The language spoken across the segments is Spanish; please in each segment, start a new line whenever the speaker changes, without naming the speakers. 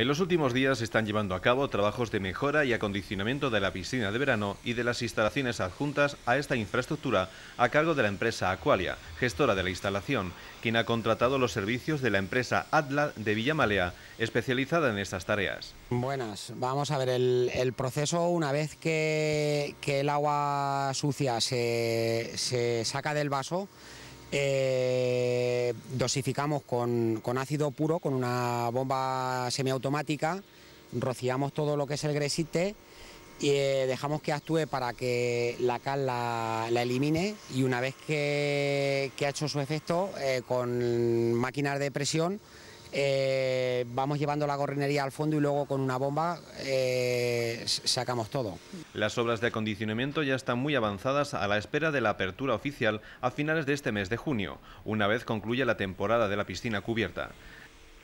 En los últimos días se están llevando a cabo trabajos de mejora y acondicionamiento de la piscina de verano y de las instalaciones adjuntas a esta infraestructura a cargo de la empresa Aqualia, gestora de la instalación, quien ha contratado los servicios de la empresa Atla de Villamalea, especializada en estas tareas.
Buenas, vamos a ver, el, proceso una vez que, el agua sucia se saca del vaso, eh, dosificamos con, ácido puro, con una bomba semiautomática, rociamos todo lo que es el gresite y eh, dejamos que actúe para que la cal la, elimine y una vez que, ha hecho su efecto, eh, con máquinas de presión, eh, vamos llevando la gorrinería al fondo y luego con una bomba eh, sacamos todo.
Las obras de acondicionamiento ya están muy avanzadas a la espera de la apertura oficial a finales de este mes de junio, una vez concluya la temporada de la piscina cubierta.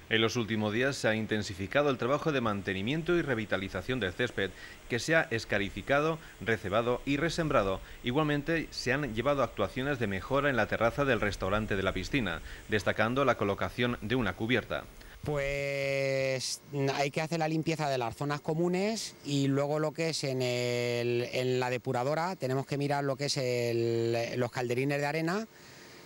En los últimos días se ha intensificado el trabajo de mantenimiento y revitalización del césped, que se ha escarificado, recebado y resembrado. Igualmente, se han llevado actuaciones de mejora en la terraza del restaurante de la piscina, destacando la colocación de una cubierta.
Pues hay que hacer la limpieza de las zonas comunes y luego lo que es en, la depuradora, tenemos que mirar lo que es los calderines de arena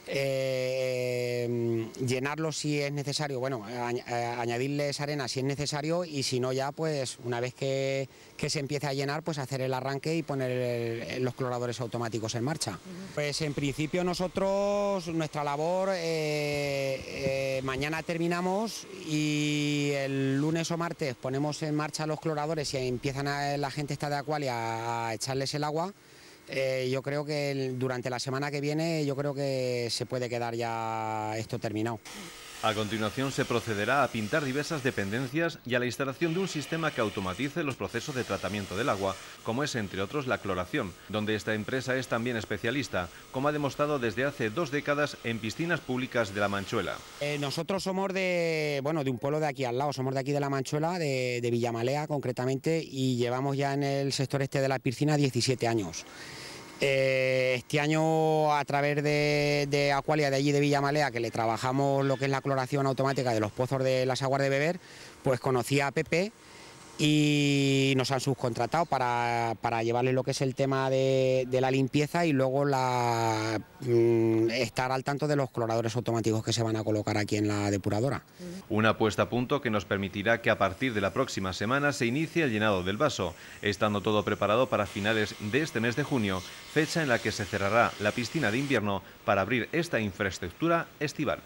eh, llenarlo si es necesario, bueno, eh, añadirles arena si es necesario y si no ya pues una vez que, se empiece a llenar pues hacer el arranque y poner los cloradores automáticos en marcha. Pues en principio nosotros, nuestra labor, eh, eh, mañana terminamos y el lunes o martes ponemos en marcha los cloradores y empiezan la gente está de Acualia a echarles el agua. Eh, yo creo que durante la semana que viene yo creo que se puede quedar ya esto terminado.
A continuación se procederá a pintar diversas dependencias y a la instalación de un sistema que automatice los procesos de tratamiento del agua, como es entre otros la cloración, donde esta empresa es también especialista, como ha demostrado desde hace dos décadas en piscinas públicas de La Manchuela.
Eh, nosotros somos de, bueno, de un pueblo de aquí al lado, somos de aquí de La Manchuela, de, de Villamalea concretamente, y llevamos ya en el sector este de la piscina 17 años. Eh, este año a través de, de, Acualia de allí de Villamalea, que le trabajamos lo que es la cloración automática de los pozos de las aguas de beber, pues conocí a Pepe y nos han subcontratado para, llevarle lo que es el tema de, la limpieza y luego la, mm, estar al tanto de los coloradores automáticos que se van a colocar aquí en la depuradora.
Una puesta a punto que nos permitirá que a partir de la próxima semana se inicie el llenado del vaso, estando todo preparado para finales de este mes de junio, fecha en la que se cerrará la piscina de invierno para abrir esta infraestructura estival.